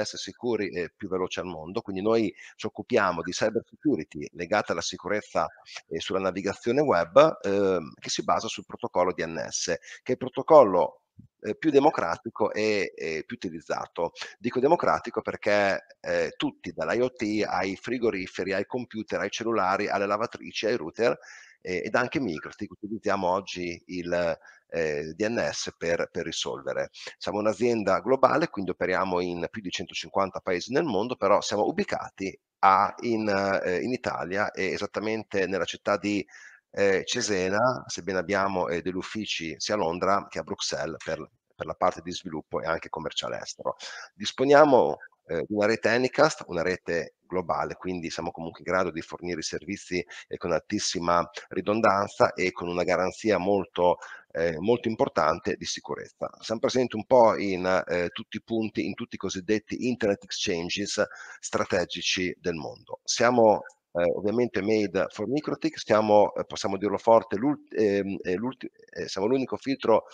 essere sicuri e più veloci al mondo, quindi noi ci occupiamo di cyber security legata alla sicurezza eh, sulla navigazione web eh, che si basa sul protocollo DNS, che è il protocollo eh, più democratico e, e, più utilizzato. Dico democratico perché eh, tutti, dall'IoT ai frigoriferi, ai computer, ai cellulari, alle lavatrici, ai router eh, ed anche Microsoft, utilizziamo oggi il, eh, DNS per, per, risolvere. Siamo un'azienda globale, quindi operiamo in più di 150 paesi nel mondo, però siamo ubicati a, in, eh, in, Italia e esattamente nella città di eh, Cesena, sebbene abbiamo eh, degli uffici sia a Londra che a Bruxelles per, per la parte di sviluppo e anche commerciale estero. Disponiamo eh, una rete Anycast, una rete globale, quindi siamo comunque in grado di fornire i servizi eh, con altissima ridondanza e con una garanzia molto, eh, molto importante di sicurezza. Siamo presenti un po' in eh, tutti i punti, in tutti i cosiddetti internet exchanges strategici del mondo. Siamo eh, ovviamente made for Microtik, siamo, eh, possiamo dirlo forte, l'ult- ehm, eh, l'ult- eh, siamo l'unico filtro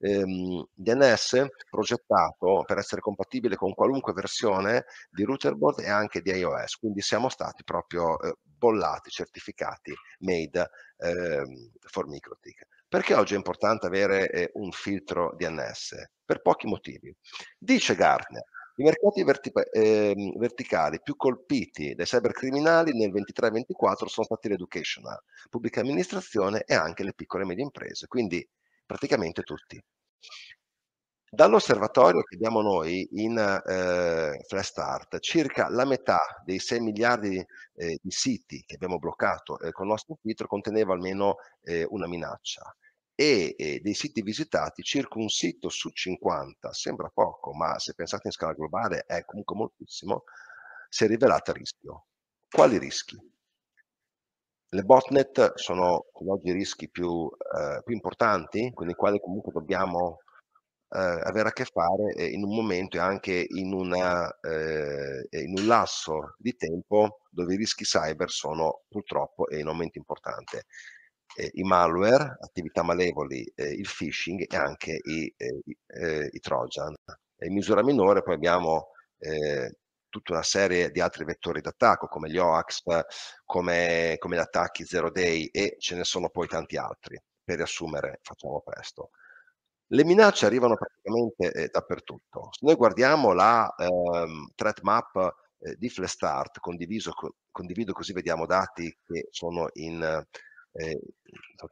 ehm, DNS progettato per essere compatibile con qualunque versione di routerboard e anche di iOS, quindi siamo stati proprio eh, bollati, certificati, made ehm, for MicroTik. Perché oggi è importante avere eh, un filtro DNS? Per pochi motivi. Dice Gartner, i mercati verti- eh, verticali più colpiti dai cybercriminali nel 23-24 sono stati l'educational, pubblica amministrazione e anche le piccole e medie imprese. Quindi praticamente tutti. Dall'osservatorio che abbiamo noi in eh, Flash Start, circa la metà dei 6 miliardi eh, di siti che abbiamo bloccato eh, con il nostro filtro conteneva almeno eh, una minaccia e dei siti visitati circa un sito su 50, sembra poco, ma se pensate in scala globale è comunque moltissimo, si è rivelato a rischio. Quali rischi? Le botnet sono oggi i rischi più, eh, più importanti, con i quali comunque dobbiamo eh, avere a che fare in un momento e anche in, una, eh, in un lasso di tempo dove i rischi cyber sono purtroppo in aumento importante. Eh, I malware, attività malevoli, eh, il phishing e anche i, eh, i, i trojan. In misura minore poi abbiamo eh, tutta una serie di altri vettori d'attacco come gli OAX, come, come gli attacchi zero day e ce ne sono poi tanti altri. Per riassumere, facciamo presto. Le minacce arrivano praticamente eh, dappertutto. Se noi guardiamo la ehm, threat map eh, di Flestart, condiviso, co- condivido così vediamo dati che sono in... Eh,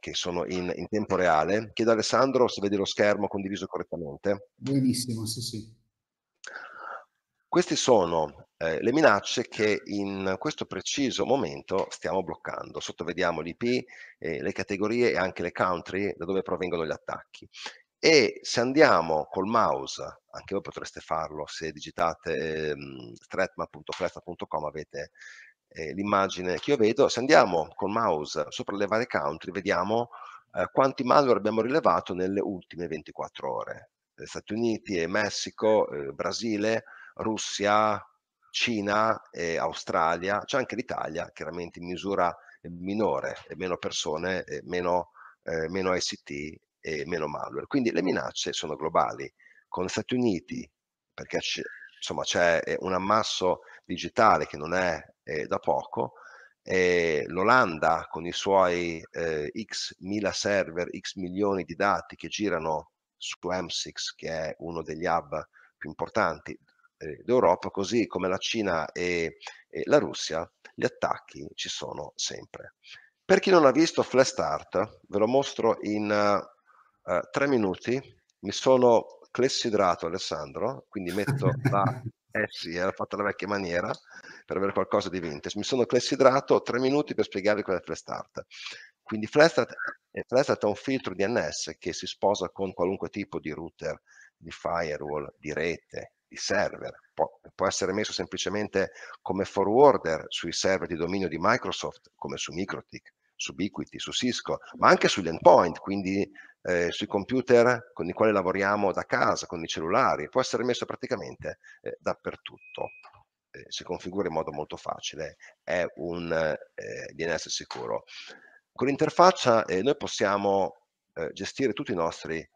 che sono in, in tempo reale. Chiedo Alessandro se vedi lo schermo condiviso correttamente. Benissimo, sì, sì. Queste sono eh, le minacce che in questo preciso momento stiamo bloccando. Sotto vediamo l'IP, eh, le categorie e anche le country da dove provengono gli attacchi. E se andiamo col mouse, anche voi potreste farlo, se digitate eh, mm, threatmap.flesta.com avete eh, l'immagine che io vedo, se andiamo col mouse sopra le varie country vediamo eh, quanti malware abbiamo rilevato nelle ultime 24 ore. Eh, Stati Uniti, Messico, eh, Brasile, Russia, Cina, eh, Australia, c'è anche l'Italia, chiaramente in misura minore, meno persone, meno, eh, meno ICT e meno malware. Quindi le minacce sono globali, con gli Stati Uniti, perché c'è, insomma, c'è eh, un ammasso digitale che non è eh, da poco, e l'Olanda con i suoi eh, x mila server, x milioni di dati che girano su M6, che è uno degli hub più importanti eh, d'Europa, così come la Cina e, e la Russia, gli attacchi ci sono sempre. Per chi non ha visto Flash Start, ve lo mostro in uh, tre minuti, mi sono clessidrato Alessandro, quindi metto la... Eh sì, era fatta la vecchia maniera per avere qualcosa di vintage. Mi sono clessidrato tre minuti per spiegarvi cos'è Flash Start. Quindi Flash eh, Flash Start è un filtro DNS che si sposa con qualunque tipo di router, di firewall, di rete, di server, può, può essere messo semplicemente come forwarder sui server di dominio di Microsoft, come su Microtik, su Ubiquiti, su Cisco, ma anche sugli endpoint, quindi eh, sui computer con i quali lavoriamo da casa, con i cellulari, può essere messo praticamente eh, dappertutto. Eh, si configura in modo molto facile, è un DNS eh, sicuro. Con l'interfaccia eh, noi possiamo eh, gestire tutti i nostri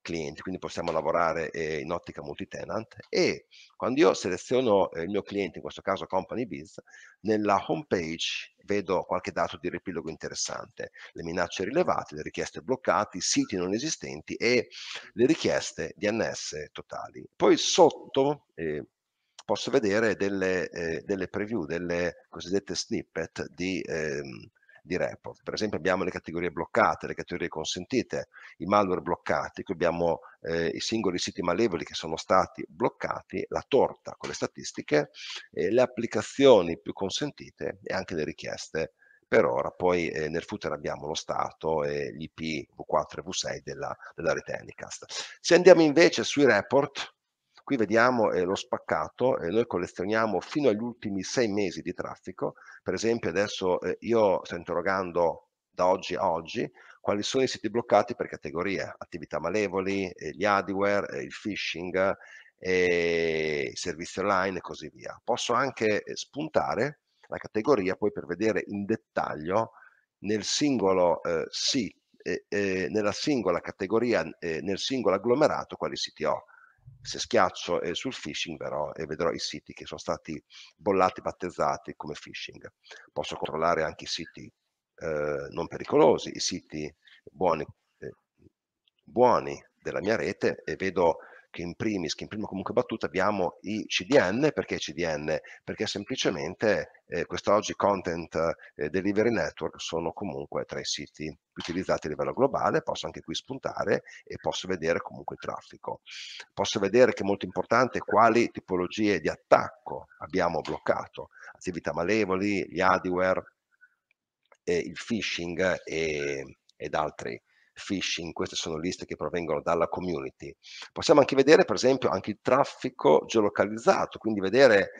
clienti, quindi possiamo lavorare eh, in ottica multi-tenant e quando io seleziono eh, il mio cliente, in questo caso Company Biz, nella home page vedo qualche dato di riepilogo interessante, le minacce rilevate, le richieste bloccate, i siti non esistenti e le richieste DNS totali. Poi sotto eh, posso vedere delle, eh, delle preview, delle cosiddette snippet di ehm, di report. Per esempio abbiamo le categorie bloccate, le categorie consentite, i malware bloccati, qui abbiamo eh, i singoli siti malevoli che sono stati bloccati, la torta con le statistiche, eh, le applicazioni più consentite e anche le richieste per ora, poi eh, nel footer abbiamo lo Stato e gli IP V4 e V6 della, della rete Handicast. Se andiamo invece sui report, qui vediamo eh, lo spaccato, eh, noi collezioniamo fino agli ultimi sei mesi di traffico, per esempio adesso eh, io sto interrogando da oggi a oggi quali sono i siti bloccati per categorie, attività malevoli, eh, gli adware, eh, il phishing, eh, i servizi online e così via. Posso anche spuntare la categoria poi per vedere in dettaglio nel singolo sito nella singola categoria, nel singolo agglomerato quali siti ho se schiaccio eh, sul phishing però e vedrò i siti che sono stati bollati, battezzati come phishing. Posso controllare anche i siti eh, non pericolosi, i siti buoni, eh, buoni, della mia rete e vedo che in primis, che in prima comunque battuta abbiamo i CDN, perché CDN? Perché semplicemente eh, quest'oggi content eh, delivery network sono comunque tra i siti utilizzati a livello globale, posso anche qui spuntare e posso vedere comunque il traffico. Posso vedere che è molto importante quali tipologie di attacco abbiamo bloccato, attività malevoli, gli adware, eh, il phishing e, ed altri phishing, queste sono liste che provengono dalla community. Possiamo anche vedere per esempio anche il traffico geolocalizzato, quindi vedere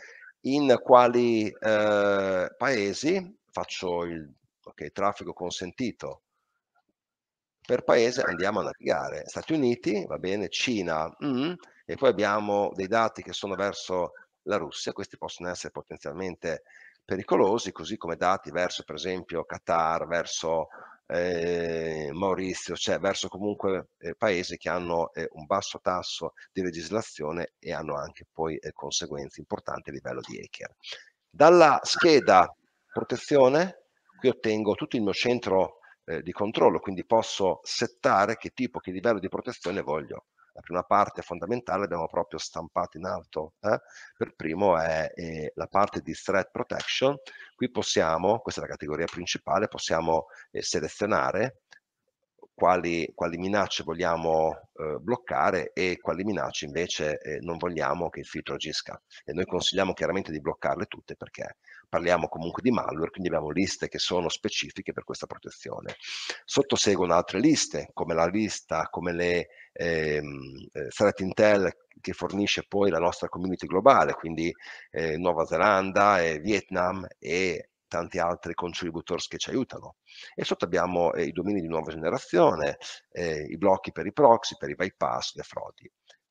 in quali eh, paesi faccio il okay, traffico consentito. Per paese andiamo a navigare, Stati Uniti, va bene, Cina, mm, e poi abbiamo dei dati che sono verso la Russia, questi possono essere potenzialmente pericolosi, così come dati verso per esempio Qatar, verso eh, Maurizio, cioè verso comunque eh, paesi che hanno eh, un basso tasso di legislazione e hanno anche poi eh, conseguenze importanti a livello di hacker. Dalla scheda protezione qui ottengo tutto il mio centro eh, di controllo, quindi posso settare che tipo, che livello di protezione voglio la prima parte fondamentale abbiamo proprio stampato in alto. Eh? Per primo è, è, la parte di threat protection. Qui possiamo, questa è la categoria principale, possiamo eh, selezionare quali, quali minacce vogliamo eh, bloccare e quali minacce invece eh, non vogliamo che il filtro agisca. E noi consigliamo chiaramente di bloccarle tutte perché parliamo comunque di malware, quindi abbiamo liste che sono specifiche per questa protezione. Sottoseguono altre liste, come la lista, come le ehm, eh, Threat Intel che fornisce poi la nostra community globale, quindi eh, Nuova Zelanda e Vietnam e tanti altri contributors che ci aiutano. E sotto abbiamo eh, i domini di nuova generazione, eh, i blocchi per i proxy, per i bypass, le frodi.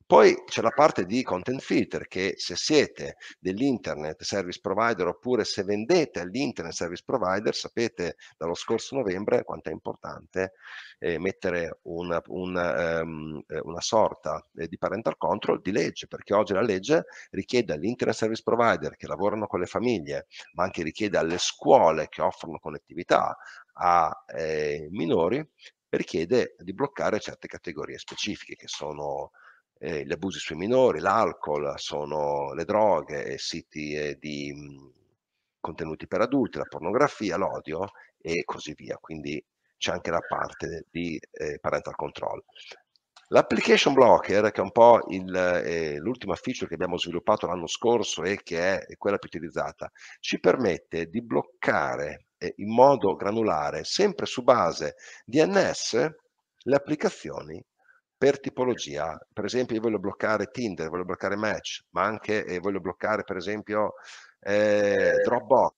Poi c'è la parte di content filter che se siete dell'internet service provider oppure se vendete all'internet service provider, sapete dallo scorso novembre quanto è importante eh, mettere una, una, um, ehm, eh, una sorta eh, di parental control di legge, perché oggi la legge richiede all'internet service provider che lavorano con le famiglie, ma anche richiede alle scuole che offrono connettività a eh, minori, richiede di bloccare certe categorie specifiche che sono eh, gli abusi sui minori, l'alcol, sono le droghe, siti eh, di mm, contenuti per adulti, la pornografia, l'odio e così via. Quindi c'è anche la parte di eh, parental control. L'application blocker, che è un po' eh, l'ultima feature che abbiamo sviluppato l'anno scorso e che è quella più utilizzata, ci permette di bloccare eh, in modo granulare, sempre su base DNS, le applicazioni per tipologia. Per esempio io voglio bloccare Tinder, voglio bloccare Match, ma anche eh, voglio bloccare per esempio eh, eh. Dropbox,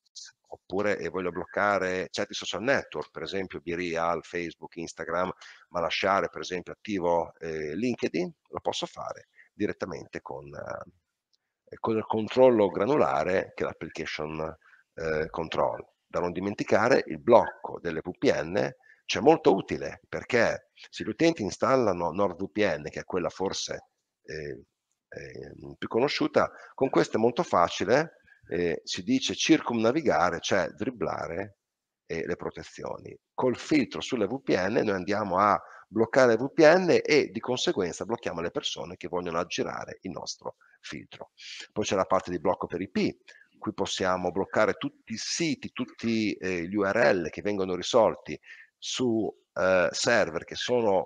oppure eh, voglio bloccare certi social network, per esempio Birial, Facebook, Instagram, ma lasciare per esempio attivo eh, LinkedIn, lo posso fare direttamente con, eh, con il controllo granulare che è l'application eh, control. Da non dimenticare il blocco delle VPN cioè molto utile perché se gli utenti installano NordVPN, che è quella forse eh, eh, più conosciuta, con questo è molto facile, eh, si dice circumnavigare, cioè dribblare eh, le protezioni. Col filtro sulle VPN noi andiamo a bloccare le VPN e di conseguenza blocchiamo le persone che vogliono aggirare il nostro filtro. Poi c'è la parte di blocco per IP, qui possiamo bloccare tutti i siti, tutti eh, gli URL che vengono risolti su eh, server che sono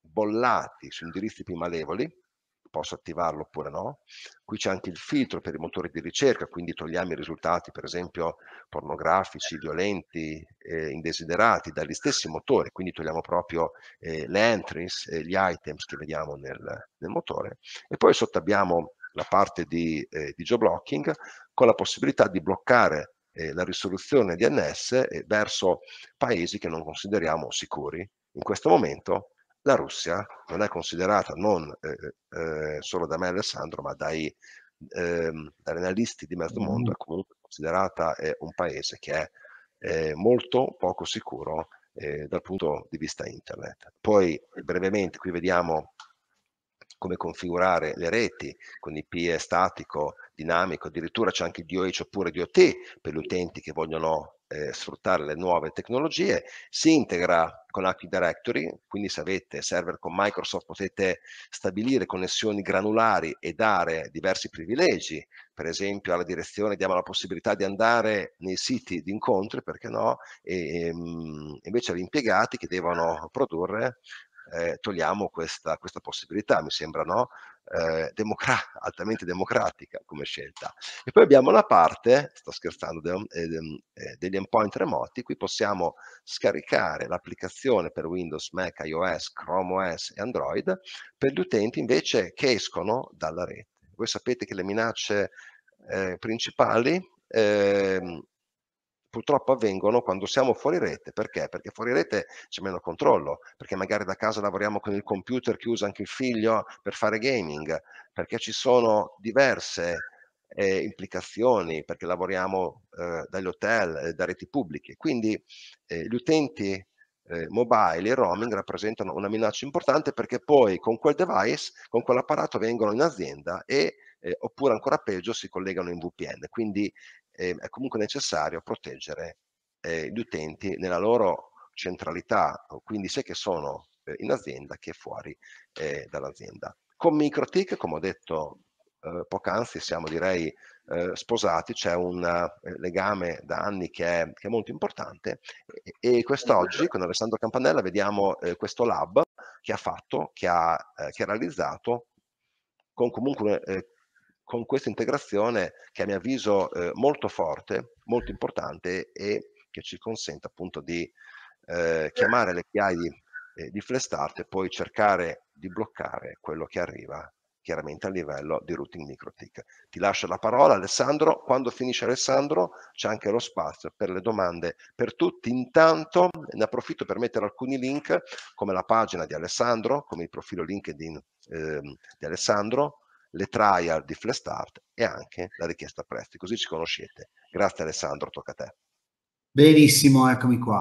bollati su indirizzi più malevoli, posso attivarlo oppure no. Qui c'è anche il filtro per i motori di ricerca, quindi togliamo i risultati, per esempio, pornografici, violenti, eh, indesiderati dagli stessi motori, quindi togliamo proprio eh, le entries, eh, gli items che vediamo nel, nel, motore. E poi sotto abbiamo la parte di, eh, di geoblocking con la possibilità di bloccare eh, la risoluzione DNS verso paesi che non consideriamo sicuri. In questo momento la Russia non è considerata non eh, eh solo da me Alessandro, ma dai, ehm, dagli analisti di mezzo mondo, mm. è comunque considerata eh, un paese che è molto poco sicuro eh, dal punto di vista internet. Poi brevemente qui vediamo come configurare le reti con IP statico, dinamico, addirittura c'è anche DOH oppure DOT per gli utenti che vogliono eh, sfruttare le nuove tecnologie, si integra con Active Directory, quindi se avete server con Microsoft potete stabilire connessioni granulari e dare diversi privilegi, per esempio alla direzione diamo la possibilità di andare nei siti di incontri, perché no, e, e ehm, invece agli impiegati che devono produrre eh, togliamo questa, questa, possibilità, mi sembra no? eh, democra- altamente democratica come scelta. E poi abbiamo la parte, sto scherzando, de- eh, de- eh, degli endpoint remoti, qui possiamo scaricare l'applicazione per Windows, Mac, iOS, Chrome OS e Android per gli utenti invece che escono dalla rete. Voi sapete che le minacce eh, principali eh, purtroppo avvengono quando siamo fuori rete. Perché? Perché fuori rete c'è meno controllo, perché magari da casa lavoriamo con il computer che usa anche il figlio per fare gaming, perché ci sono diverse eh, implicazioni, perché lavoriamo eh, dagli hotel, eh, da reti pubbliche. Quindi eh, gli utenti eh, mobile e roaming rappresentano una minaccia importante perché poi con quel device, con quell'apparato vengono in azienda e eh, oppure ancora peggio si collegano in VPN. Quindi eh, è comunque necessario proteggere eh, gli utenti nella loro centralità, quindi sia che sono eh, in azienda che fuori eh, dall'azienda. Con MicroTIC, come ho detto eh, poc'anzi, siamo direi sposati, c'è un legame da anni che è, che è molto importante e, e quest'oggi con Alessandro Campanella vediamo questo lab che ha fatto, che ha, che ha realizzato con comunque eh, con questa integrazione che a mio avviso eh, molto forte, molto importante e che ci consente appunto di eh, chiamare le API di, eh, di Flestart e poi cercare di bloccare quello che arriva chiaramente a livello di routing microtic. Ti lascio la parola Alessandro, quando finisce Alessandro c'è anche lo spazio per le domande per tutti, intanto ne approfitto per mettere alcuni link come la pagina di Alessandro, come il profilo LinkedIn eh, di Alessandro, le trial di Flestart e anche la richiesta a prestiti, così ci conoscete. Grazie Alessandro, tocca a te. Benissimo, eccomi qua.